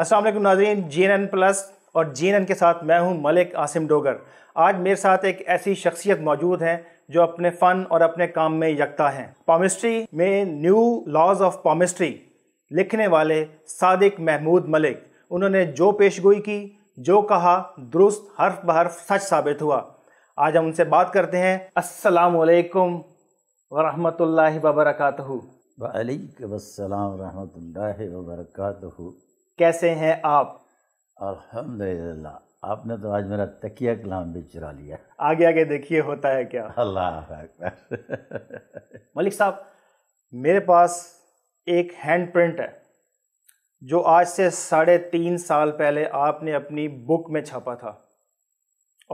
असल नाजरीन जे N plus और जे एन के साथ मैं हूं मलिक आसिम डोगर आज मेरे साथ एक ऐसी शख्सियत मौजूद हैं जो अपने फ़न और अपने काम में यकता हैं पामिस्ट्री में न्यू लॉज ऑफ पामिस्ट्री लिखने वाले सादिक महमूद मलिक उन्होंने जो पेशगोई की जो कहा दुरुस्त हर्फ बहर्फ सच साबित हुआ आज हम उनसे बात करते हैं अस्सलाम वरहमल वरहमतुल्लाहि वबरकातुहू वालेकुम अस्सलाम कैसे हैं आप अल्हम्दुलिल्लाह आपने तो आज मेरा तकिया कलाम भी चुरा लिया आगे आगे देखिए होता है क्या अल्लाह मलिक साहब मेरे पास एक हैंड प्रिंट है जो आज से साढ़े तीन साल पहले आपने अपनी बुक में छापा था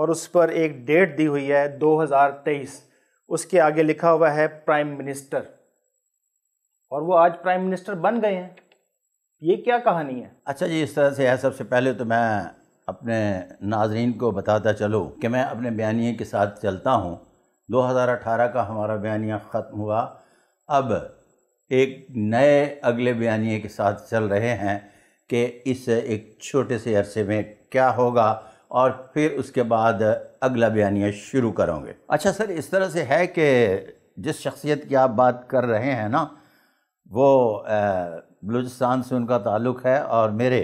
और उस पर एक डेट दी हुई है 2023 उसके आगे लिखा हुआ है प्राइम मिनिस्टर और वो आज प्राइम मिनिस्टर बन गए हैं ये क्या कहानी है अच्छा जी इस तरह से है सबसे पहले तो मैं अपने नाजरीन को बताता चलो कि मैं अपने बयानिए के साथ चलता हूँ 2018 का हमारा बयानिया ख़त्म हुआ अब एक नए अगले बयानिए के साथ चल रहे हैं कि इस एक छोटे से अरसे में क्या होगा और फिर उसके बाद अगला बयानिया शुरू करोगे अच्छा सर इस तरह से है कि जिस शख्सियत की आप बात कर रहे हैं ना वो बलूचिस्तान से उनका ताल्लुक़ है और मेरे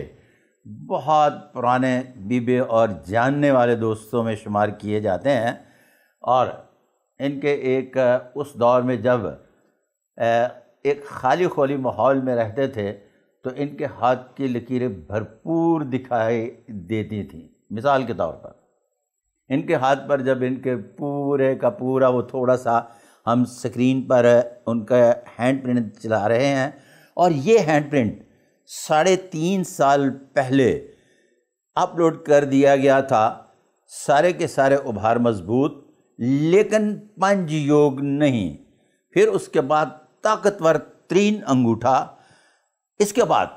बहुत पुराने बीबे और जानने वाले दोस्तों में शुमार किए जाते हैं और इनके एक उस दौर में जब एक खाली खोली माहौल में रहते थे तो इनके हाथ की लकीरें भरपूर दिखाई देती थीं मिसाल के तौर पर इनके हाथ पर जब इनके पूरे का पूरा वो थोड़ा सा हम स्क्रीन पर उनका हैंड प्रिंट चला रहे हैं और ये हैंड प्रिंट साढ़े तीन साल पहले अपलोड कर दिया गया था सारे के सारे उभार मजबूत लेकिन पंज योग नहीं फिर उसके बाद ताकतवर तीन अंगूठा इसके बाद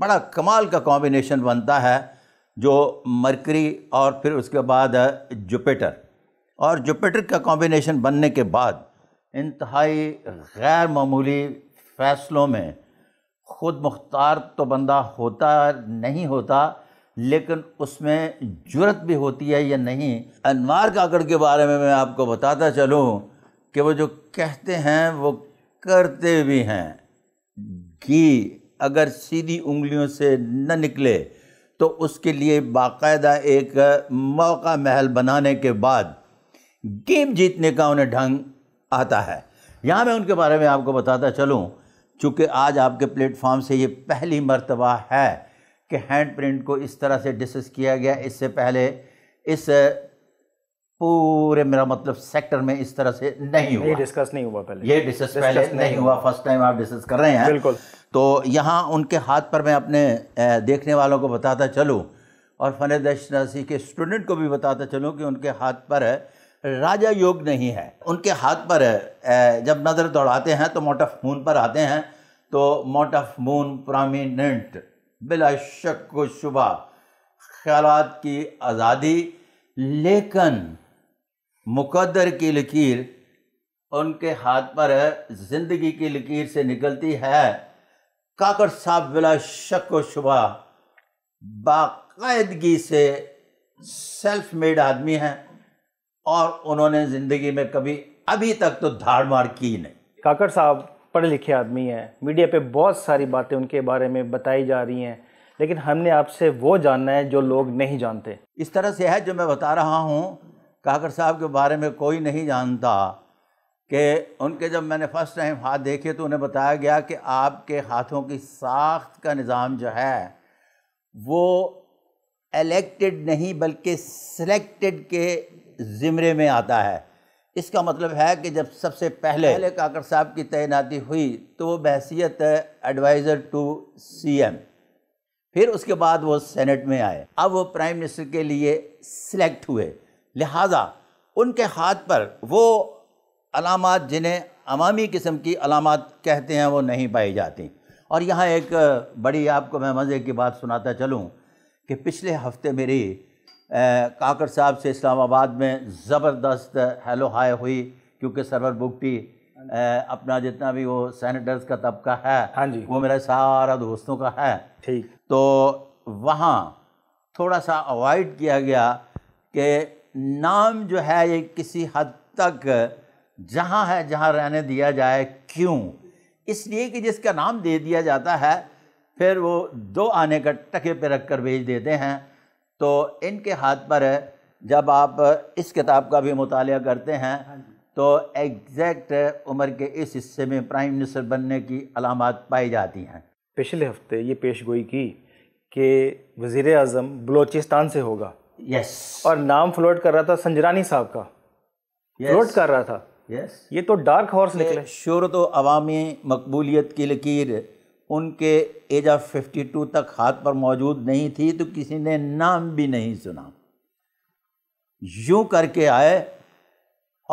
बड़ा कमाल का कॉम्बिनेशन बनता है जो मरकरी और फिर उसके बाद जुपिटर और जुपिटर का कॉम्बिनेशन बनने के बाद इंतहाई गैर मामूली फ़ैसलों में ख़ुद मुख्तार तो बंदा होता नहीं होता लेकिन उसमें जरूरत भी होती है या नहीं अनवार काकड़ के बारे में मैं आपको बताता चलूँ कि वो जो कहते हैं वो करते भी हैं घी अगर सीधी उंगलियों से न निकले तो उसके लिए बाकायदा एक मौका महल बनाने के बाद गेम जीतने का उन्हें ढंग आता है यहाँ मैं उनके बारे में आपको बताता चलूँ चूँकि आज आपके प्लेटफॉर्म से ये पहली मरतबा है कि हैंड प्रिंट को इस तरह से डिसस किया गया इससे पहले इस पूरे मेरा मतलब सेक्टर में इस तरह से नहीं हुआ ये डिस्कस नहीं हुआ पहले ये डिस्कस पहले नहीं, नहीं हुआ फर्स्ट टाइम आप डिस्कस कर रहे हैं बिल्कुल तो यहाँ उनके हाथ पर मैं अपने देखने वालों को बताता चलूँ और फन दशनासी के स्टूडेंट को भी बताता चलूँ कि उनके हाथ पर है राजा योग नहीं है उनके हाथ पर जब नज़र दौड़ाते हैं तो ऑफ मून पर आते हैं तो ऑफ मून प्रामिनेंट बिला शक व शुबा ख्याल की आज़ादी लेकिन मुकद्दर की लकीर उनके हाथ पर ज़िंदगी की लकीर से निकलती है काकर साहब बिला शक व शुबा बायदगी से सेल्फ मेड आदमी हैं और उन्होंने ज़िंदगी में कभी अभी तक तो धाड़ मार की नहीं काकड़ साहब पढ़े लिखे आदमी हैं मीडिया पे बहुत सारी बातें उनके बारे में बताई जा रही हैं लेकिन हमने आपसे वो जानना है जो लोग नहीं जानते इस तरह से है जो मैं बता रहा हूँ काकड़ साहब के बारे में कोई नहीं जानता कि उनके जब मैंने फ़र्स्ट टाइम हाथ देखे तो उन्हें बताया गया कि आपके हाथों की साख्त का निज़ाम जो है वो एलेक्टेड नहीं बल्कि सिलेक्टेड के ज़िमरे में आता है इसका मतलब है कि जब सबसे पहले पहले काकर साहब की तैनाती हुई तो वो बहसीत एडवाइज़र टू सीएम फिर उसके बाद वो सेनेट में आए अब वो प्राइम मिनिस्टर के लिए सिलेक्ट हुए लिहाजा उनके हाथ पर वो अलामत जिन्हें अवामी किस्म की अलामत कहते हैं वो नहीं पाई जाती और यहाँ एक बड़ी आपको मैं मज़े की बात सुनाता चलूँ कि पिछले हफ्ते मेरी काकर साहब से इस्लामाबाद में ज़बरदस्त हेलो हाय हुई क्योंकि सरवर बुगटी हाँ अपना जितना भी वो सैनिटर्स का तबका है हाँ जी वो मेरा सारा दोस्तों का है ठीक तो वहाँ थोड़ा सा अवॉइड किया गया कि नाम जो है ये किसी हद तक जहाँ है जहाँ रहने दिया जाए क्यों इसलिए कि जिसका नाम दे दिया जाता है फिर वो दो आने का टके पर रख कर भेज देते हैं तो इनके हाथ पर है जब आप इस किताब का भी मुताल करते हैं हाँ तो एग्जैक्ट उम्र के इस हिस्से में प्राइम मिनिस्टर बनने की अलामत पाई जाती हैं पिछले हफ्ते ये पेश गोई की कि वज़ी अजम बलोचिस्तान से होगा यस और नाम फ्लोट कर रहा था संजरानी साहब का फ्लोट कर रहा था यस ये तो डार्क हॉर्स निकले शोर तो अवामी मकबूलियत की लकीर उनके एज ऑफ फिफ्टी टू तक हाथ पर मौजूद नहीं थी तो किसी ने नाम भी नहीं सुना यूं करके आए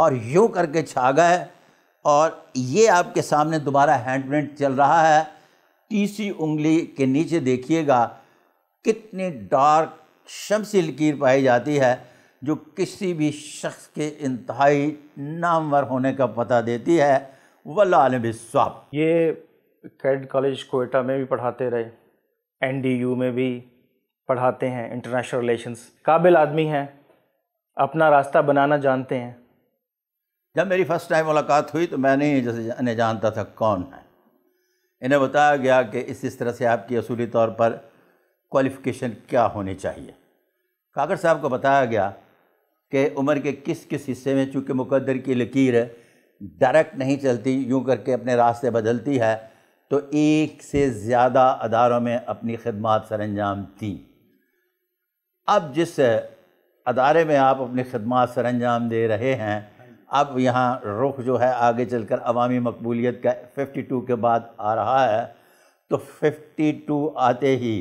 और यूँ करके छा गए और ये आपके सामने दोबारा हैंडमेड चल रहा है तीसरी उंगली के नीचे देखिएगा कितनी डार्क शमसी लकीर पाई जाती है जो किसी भी शख्स के इंतहाई नामवर होने का पता देती है वल्ला स्वाब ये कैड कॉलेज कोयटा में भी पढ़ाते रहे एन में भी पढ़ाते हैं इंटरनेशनल रिलेशंस काबिल आदमी हैं अपना रास्ता बनाना जानते हैं जब मेरी फ़र्स्ट टाइम मुलाकात हुई तो मैं नहीं जैसे इन्हें जानता था कौन है इन्हें बताया गया कि इस इस तरह से आपकी असूली तौर पर क्वालिफ़िकेशन क्या होनी चाहिए कागर साहब को बताया गया कि उम्र के किस किस हिस्से में चूँकि मुकद्दर की लकीर डायरेक्ट नहीं चलती यूँ करके अपने रास्ते बदलती है तो एक से ज़्यादा अदारों में अपनी खदमात सर अंजाम दी अब जिस अदारे में आप अपनी खदमात सर अंजाम दे रहे हैं अब यहाँ रुख जो है आगे चल कर अवामी मकबूलीत का फिफ्टी टू के बाद आ रहा है तो फिफ्टी टू आते ही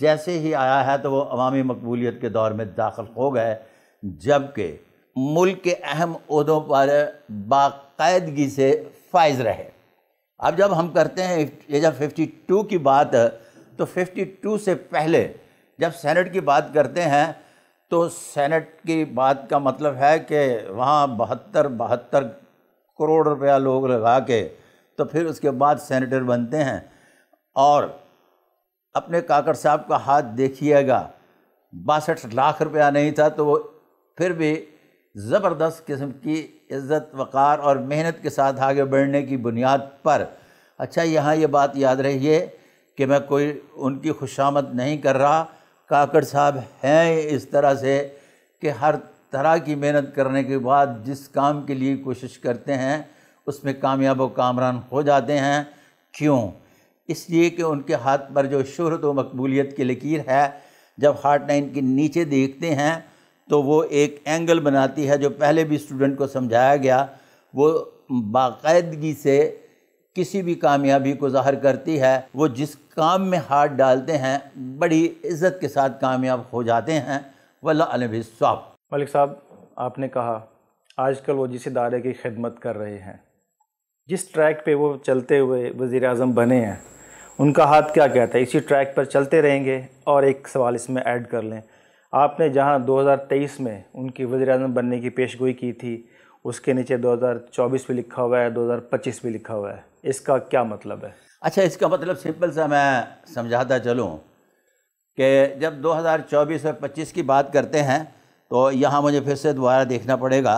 जैसे ही आया है तो वो अवामी मकबूलीत के दौर में दाखिल हो गए जबकि मुल्क के अहम उहदों पर बायदगी से फायज़ रहे अब जब हम करते हैं ये जब 52 की बात तो 52 से पहले जब सेनेट की बात करते हैं तो सेनेट की बात का मतलब है कि वहाँ बहत्तर बहत्तर करोड़ रुपया लोग लगा के तो फिर उसके बाद सेनेटर बनते हैं और अपने काकड़ साहब का हाथ देखिएगा बासठ लाख रुपया नहीं था तो वो फिर भी ज़बरदस्त किस्म की इज़्ज़त वक़ार और मेहनत के साथ आगे बढ़ने की बुनियाद पर अच्छा यहाँ ये बात याद रही है कि मैं कोई उनकी खुशामद नहीं कर रहा काकड़ साहब हैं इस तरह से कि हर तरह की मेहनत करने के बाद जिस काम के लिए कोशिश करते हैं उसमें कामयाब व कामरान हो जाते हैं क्यों इसलिए कि उनके हाथ पर जो शहरत व मकबूलीत की लकीर है जब हार्ट लाइन के नीचे देखते हैं तो वो एक एंगल बनाती है जो पहले भी स्टूडेंट को समझाया गया वो बाकायदगी से किसी भी कामयाबी को ज़ाहर करती है वो जिस काम में हाथ डालते हैं बड़ी इज्जत के साथ कामयाब हो जाते हैं वल्लाब मलिक साहब आपने कहा आजकल वो जिस इदारे की खिदमत कर रहे हैं जिस ट्रैक पे वो चलते हुए वज़ी अजम बने हैं उनका हाथ क्या कहता है इसी ट्रैक पर चलते रहेंगे और एक सवाल इसमें ऐड कर लें आपने जहां 2023 में उनकी वजी अजम बनने की पेशगोई की थी उसके नीचे 2024 भी लिखा हुआ है 2025 भी लिखा हुआ है इसका क्या मतलब है अच्छा इसका मतलब सिंपल सा मैं समझाता चलूँ कि जब 2024 और 25 की बात करते हैं तो यहाँ मुझे फिर से दोबारा देखना पड़ेगा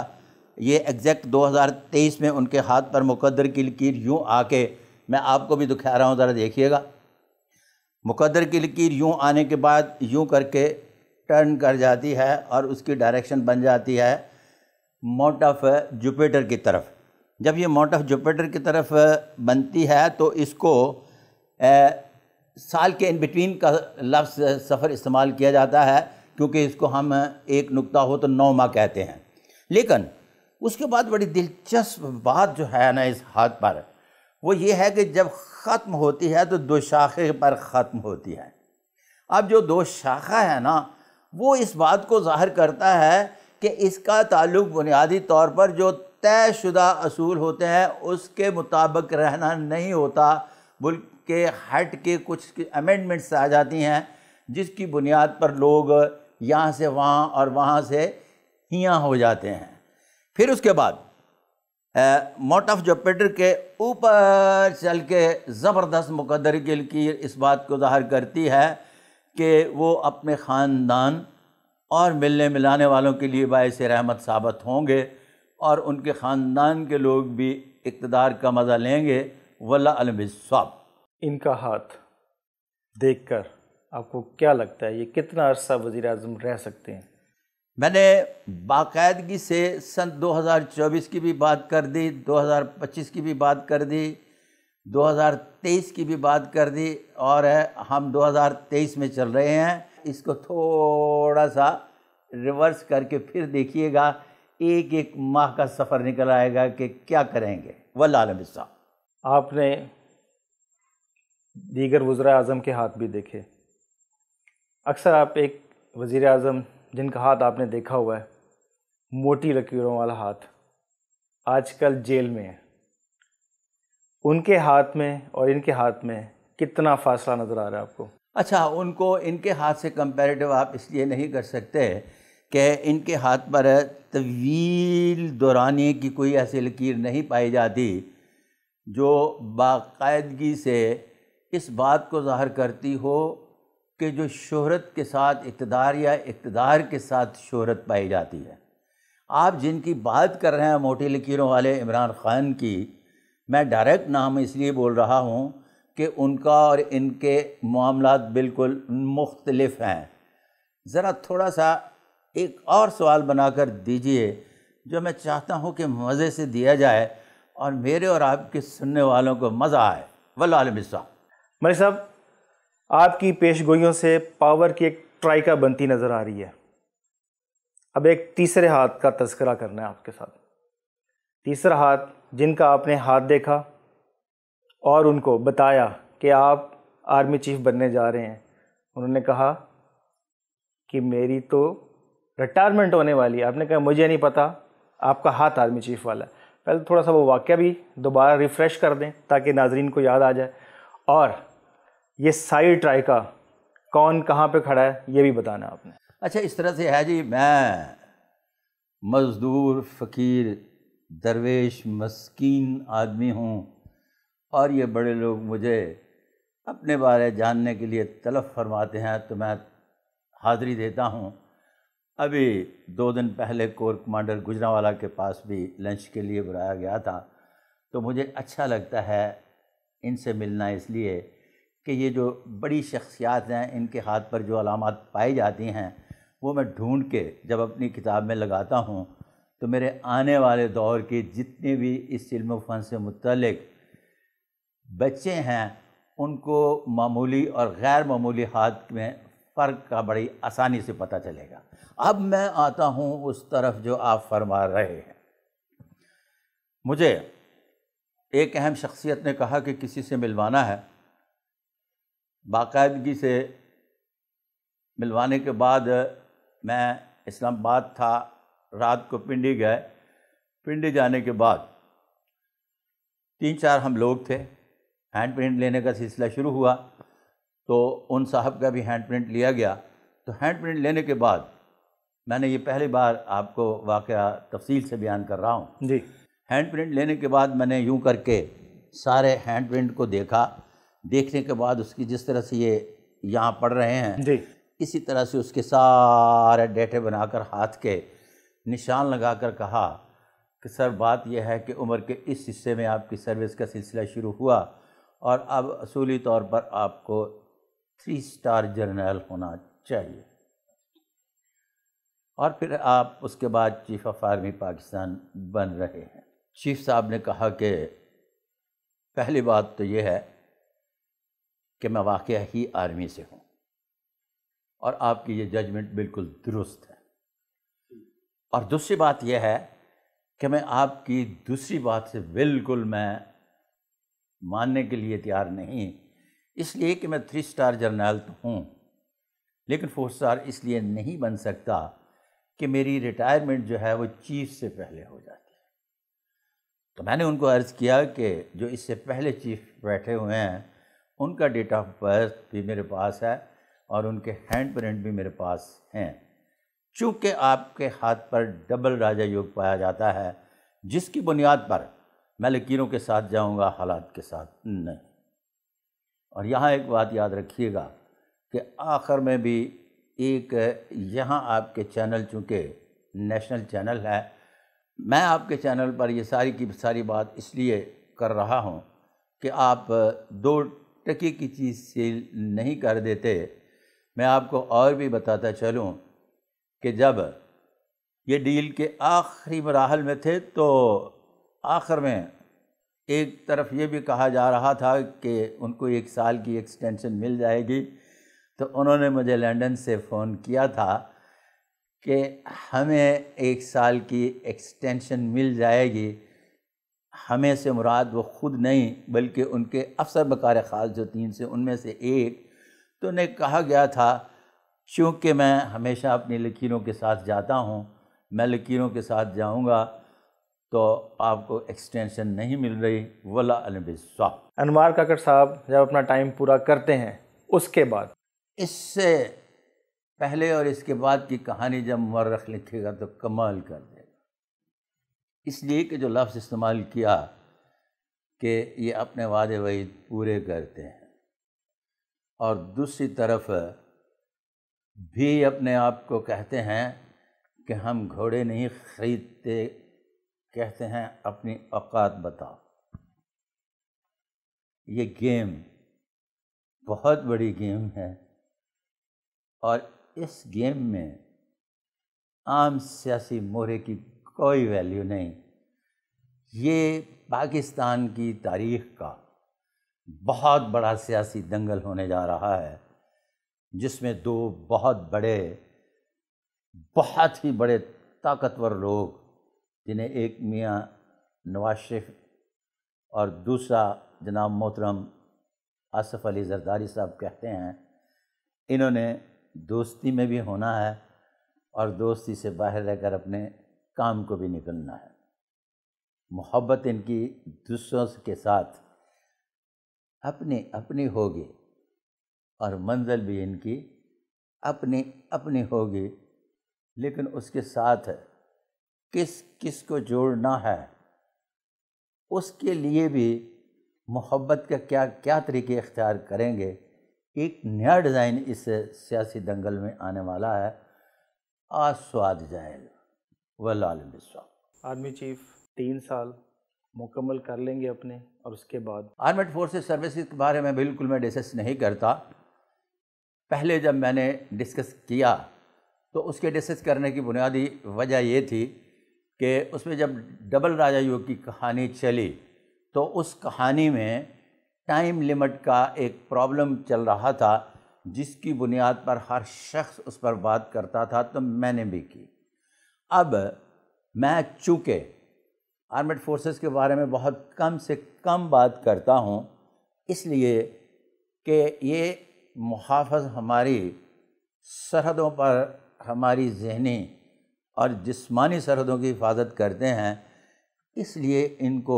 ये एग्जैक्ट 2023 में उनके हाथ पर मुकद्र की लकीर यूँ आके मैं आपको भी दिखा रहा हूँ ज़रा देखिएगा मुकद्र की लकीर यूँ आने के बाद यूँ करके टर्न कर जाती है और उसकी डायरेक्शन बन जाती है मोट ऑफ जुपिटर की तरफ जब ये मोट ऑफ जुपिटर की तरफ बनती है तो इसको ए, साल के इन बिटवीन का लफ्स सफ़र इस्तेमाल किया जाता है क्योंकि इसको हम एक नुक्ता हो तो नौ माह कहते हैं लेकिन उसके बाद बड़ी दिलचस्प बात जो है ना इस हाथ पर वो ये है कि जब ख़त्म होती है तो दो शाखे पर ख़त्म होती है अब जो दो शाखा है ना वो इस बात को ज़ाहिर करता है कि इसका ताल्लुक बुनियादी तौर पर जो तयशुदा असूल होते हैं उसके मुताबिक रहना नहीं होता बल्कि हट के कुछ अमेंडमेंट्स आ जाती हैं जिसकी बुनियाद पर लोग यहाँ से वहाँ और वहाँ से हियाँ हो जाते हैं फिर उसके बाद मोट ऑफ जुपिटर के ऊपर चल के ज़बरदस्त मुकदर की इस बात को ज़ाहिर करती है कि वो अपने ख़ानदान और मिलने मिलाने वालों के लिए बायस रहमत साबित होंगे और उनके ख़ानदान के लोग भी इकतदार का मज़ा लेंगे वल्ला अलमस्वाब इनका हाथ देख कर आपको क्या लगता है ये कितना अरसा वज़ी अजम रह सकते हैं मैंने बाकायदगी से सन दो हज़ार चौबीस की भी बात कर दी दो हज़ार पच्चीस की भी बात कर दी 2023 की भी बात कर दी और है हम 2023 में चल रहे हैं इसको थोड़ा सा रिवर्स करके फिर देखिएगा एक एक माह का सफ़र निकल आएगा कि क्या करेंगे वल्लम साहब आपने दीगर वज्रा अजम के हाथ भी देखे अक्सर आप एक वज़ी अजम जिनका हाथ आपने देखा हुआ है मोटी लकीरों वाला हाथ आजकल जेल में है उनके हाथ में और इनके हाथ में कितना फ़ासला नज़र आ रहा है आपको अच्छा उनको इनके हाथ से कंपेरेटिव आप इसलिए नहीं कर सकते कि इनके हाथ पर तवील दौरानी की कोई ऐसी लकीर नहीं पाई जाती जो बाकायदगी से इस बात को ज़ाहर करती हो कि जो शहरत के साथ इकतदार या इकतदार के साथ शहरत पाई जाती है आप जिनकी बात कर रहे हैं मोटी लकीरों वाले इमरान ख़ान की मैं डायरेक्ट नाम इसलिए बोल रहा हूँ कि उनका और इनके मामला बिल्कुल मुख्तलफ हैं ज़रा थोड़ा सा एक और सवाल बना कर दीजिए जो मैं चाहता हूँ कि मज़े से दिया जाए और मेरे और आपके सुनने वालों को मज़ा आए वल्लमिसा मरे साहब आपकी पेश गोइयों से पावर की एक ट्राइका बनती नज़र आ रही है अब एक तीसरे हाथ का तस्करा करना है आपके साथ तीसरा हाथ जिनका आपने हाथ देखा और उनको बताया कि आप आर्मी चीफ बनने जा रहे हैं उन्होंने कहा कि मेरी तो रिटायरमेंट होने वाली है आपने कहा मुझे नहीं पता आपका हाथ आर्मी चीफ वाला है पहले थोड़ा सा वो वाक्य भी दोबारा रिफ़्रेश कर दें ताकि नाजरीन को याद आ जाए और ये साइड ट्राई का कौन कहाँ पे खड़ा है ये भी बताना आपने अच्छा इस तरह से है जी मैं मज़दूर फ़कीर दरवेश मस्कीन आदमी हूँ और ये बड़े लोग मुझे अपने बारे जानने के लिए तलब फरमाते हैं तो मैं हाज़री देता हूँ अभी दो दिन पहले कोर कमांडर गुजरावाला के पास भी लंच के लिए बुलाया गया था तो मुझे अच्छा लगता है इनसे मिलना इसलिए कि ये जो बड़ी शख्सियात हैं इनके हाथ पर जो अलामत पाई जाती हैं वो मैं ढूंढ के जब अपनी किताब में लगाता हूँ तो मेरे आने वाले दौर के जितने भी इस इल्म फ़न से मतलब बच्चे हैं उनको मामूली और गैर मामूली हाथ में फ़र्क का बड़ी आसानी से पता चलेगा अब मैं आता हूँ उस तरफ जो आप फरमा रहे हैं मुझे एक अहम शख्सियत ने कहा कि किसी से मिलवाना है बाकायदगी से मिलवाने के बाद मैं इस्लामाबाद था रात को पिंडी गए पिंडी जाने के बाद तीन चार हम लोग थे हैंड प्रिंट लेने का सिलसिला शुरू हुआ तो उन साहब का भी हैंड प्रिंट लिया गया तो हैंड प्रिंट लेने के बाद मैंने ये पहली बार आपको वाक़ तफसील से बयान कर रहा हूँ जी हैंड प्रिंट लेने के बाद मैंने यूँ करके सारे हैंड प्रिंट को देखा देखने के बाद उसकी जिस तरह से ये यहाँ पढ़ रहे हैं जी इसी तरह से उसके सारे डेटे बनाकर हाथ के निशान लगाकर कहा कि सर बात यह है कि उम्र के इस हिस्से में आपकी सर्विस का सिलसिला शुरू हुआ और अब असूली तौर पर आपको थ्री स्टार जर्नल होना चाहिए और फिर आप उसके बाद चीफ ऑफ आर्मी पाकिस्तान बन रहे हैं चीफ साहब ने कहा कि पहली बात तो यह है कि मैं वाक़ ही आर्मी से हूँ और आपकी ये जजमेंट बिल्कुल दुरुस्त है और दूसरी बात यह है कि मैं आपकी दूसरी बात से बिल्कुल मैं मानने के लिए तैयार नहीं इसलिए कि मैं थ्री स्टार जर्नल तो हूँ लेकिन फोर स्टार इसलिए नहीं बन सकता कि मेरी रिटायरमेंट जो है वो चीफ से पहले हो जाती है तो मैंने उनको अर्ज़ किया कि जो इससे पहले चीफ बैठे हुए हैं उनका डेट ऑफ बर्थ भी मेरे पास है और उनके हैंड प्रिंट भी मेरे पास हैं चूँकि आपके हाथ पर डबल राजा योग पाया जाता है जिसकी बुनियाद पर मैं लकीरों के साथ जाऊंगा हालात के साथ नहीं और यहाँ एक बात याद रखिएगा कि आखिर में भी एक यहाँ आपके चैनल चूँकि नेशनल चैनल है मैं आपके चैनल पर ये सारी की सारी बात इसलिए कर रहा हूँ कि आप दो टके की चीज़ सेल नहीं कर देते मैं आपको और भी बताता चलूँ कि जब ये डील के आखिरी मराहल में थे तो आखिर में एक तरफ ये भी कहा जा रहा था कि उनको एक साल की एक्सटेंशन मिल जाएगी तो उन्होंने मुझे लंदन से फ़ोन किया था कि हमें एक साल की एक्सटेंशन मिल जाएगी हमें से मुराद वो ख़ुद नहीं बल्कि उनके अफसर बकार ख़ास जो तीन से उनमें से एक तो उन्हें कहा गया था चूँकि मैं हमेशा अपनी लकीरों के साथ जाता हूँ मैं लकीरों के साथ जाऊँगा तो आपको एक्सटेंशन नहीं मिल रही वला अलबिस्वा अनवार काकड़ साहब जब अपना टाइम पूरा करते हैं उसके बाद इससे पहले और इसके बाद की कहानी जब मर्रख लिखेगा तो कमाल कर देगा इसलिए कि जो लफ्ज़ इस्तेमाल किया कि ये अपने वादे वहीद पूरे करते हैं और दूसरी तरफ भी अपने आप को कहते हैं कि हम घोड़े नहीं खरीदते कहते हैं अपनी औकात बताओ ये गेम बहुत बड़ी गेम है और इस गेम में आम सियासी मोहरे की कोई वैल्यू नहीं ये पाकिस्तान की तारीख का बहुत बड़ा सियासी दंगल होने जा रहा है जिसमें दो बहुत बड़े बहुत ही बड़े ताकतवर लोग जिन्हें एक मियाँ नवाज शरीफ और दूसरा जनाब मोहतरम आसफ़ अली जरदारी साहब कहते हैं इन्होंने दोस्ती में भी होना है और दोस्ती से बाहर रहकर अपने काम को भी निकलना है मोहब्बत इनकी दूसरों के साथ अपनी अपनी होगी और मंजिल भी इनकी अपनी अपनी होगी लेकिन उसके साथ किस किस को जोड़ना है उसके लिए भी मोहब्बत का क्या क्या तरीके इख्तियार करेंगे एक नया डिज़ाइन इस सियासी दंगल में आने वाला है आस्वाद जायल वलम आर्मी चीफ तीन साल मुकम्मल कर लेंगे अपने और उसके बाद आर्मेड फोर्सेस सर्विस के बारे में बिल्कुल मैं डिस्कस नहीं करता पहले जब मैंने डिस्कस किया तो उसके डिस्कस करने की बुनियादी वजह ये थी कि उसमें जब डबल राजा योग की कहानी चली तो उस कहानी में टाइम लिमिट का एक प्रॉब्लम चल रहा था जिसकी बुनियाद पर हर शख्स उस पर बात करता था तो मैंने भी की अब मैं चूँकि आर्मेड फोर्सेस के बारे में बहुत कम से कम बात करता हूँ इसलिए कि ये मुहाफ़ हमारी सरहदों पर हमारी जहनी और जिस्मानी सरहदों की हिफाजत करते हैं इसलिए इनको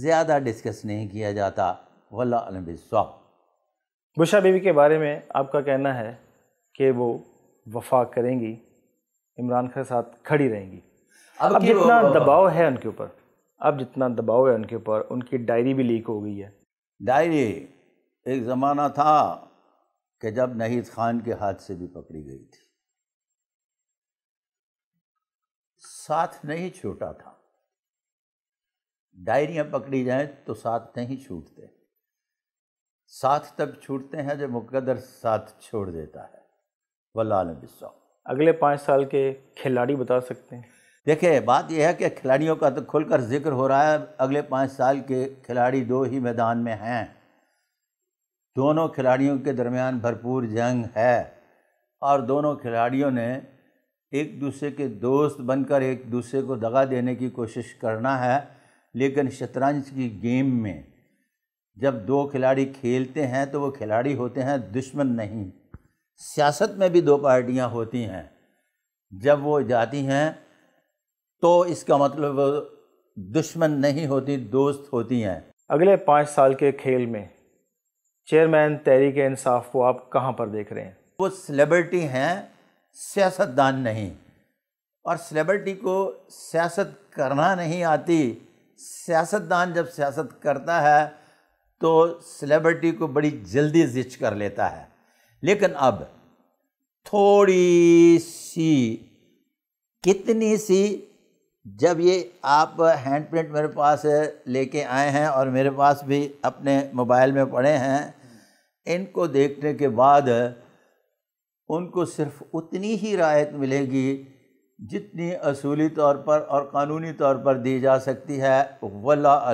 ज़्यादा डिस्कस नहीं किया जाता वल्लाबिस्वा बुशा बीवी के बारे में आपका कहना है कि वो वफा करेंगी इमरान खान साथ खड़ी रहेंगी अब, अब जितना दबाव है उनके ऊपर अब जितना दबाव है उनके ऊपर उनकी डायरी भी लीक हो गई है डायरी एक ज़माना था कि जब नहीद खान के हाथ से भी पकड़ी गई थी साथ नहीं छूटा था डायरियां पकड़ी जाएं तो साथ नहीं छूटते साथ तब छूटते हैं जब मुकदर साथ छोड़ देता है वल्लाम बिस्सा अगले पाँच साल के खिलाड़ी बता सकते हैं देखिए बात यह है कि खिलाड़ियों का तो खुलकर जिक्र हो रहा है अगले पाँच साल के खिलाड़ी दो ही मैदान में हैं दोनों खिलाड़ियों के दरमियान भरपूर जंग है और दोनों खिलाड़ियों ने एक दूसरे के दोस्त बनकर एक दूसरे को दगा देने की कोशिश करना है लेकिन शतरंज की गेम में जब दो खिलाड़ी खेलते हैं तो वो खिलाड़ी होते हैं दुश्मन नहीं सियासत में भी दो पार्टियां होती हैं जब वो जाती हैं तो इसका मतलब दुश्मन नहीं होती दोस्त होती हैं अगले पाँच साल के खेल में चेयरमैन तहरीक इंसाफ को आप कहाँ पर देख रहे हैं वो सेलिब्रिटी हैं सियासतदान नहीं और सेलिब्रिटी को सियासत करना नहीं आती सियासतदान जब सियासत करता है तो सेलिब्रिटी को बड़ी जल्दी जिच कर लेता है लेकिन अब थोड़ी सी कितनी सी जब ये आप हैंड प्रिंट मेरे पास लेके आए हैं और मेरे पास भी अपने मोबाइल में पड़े हैं इनको देखने के बाद उनको सिर्फ उतनी ही रायत मिलेगी जितनी असूली तौर पर और कानूनी तौर पर दी जा सकती है वल्ला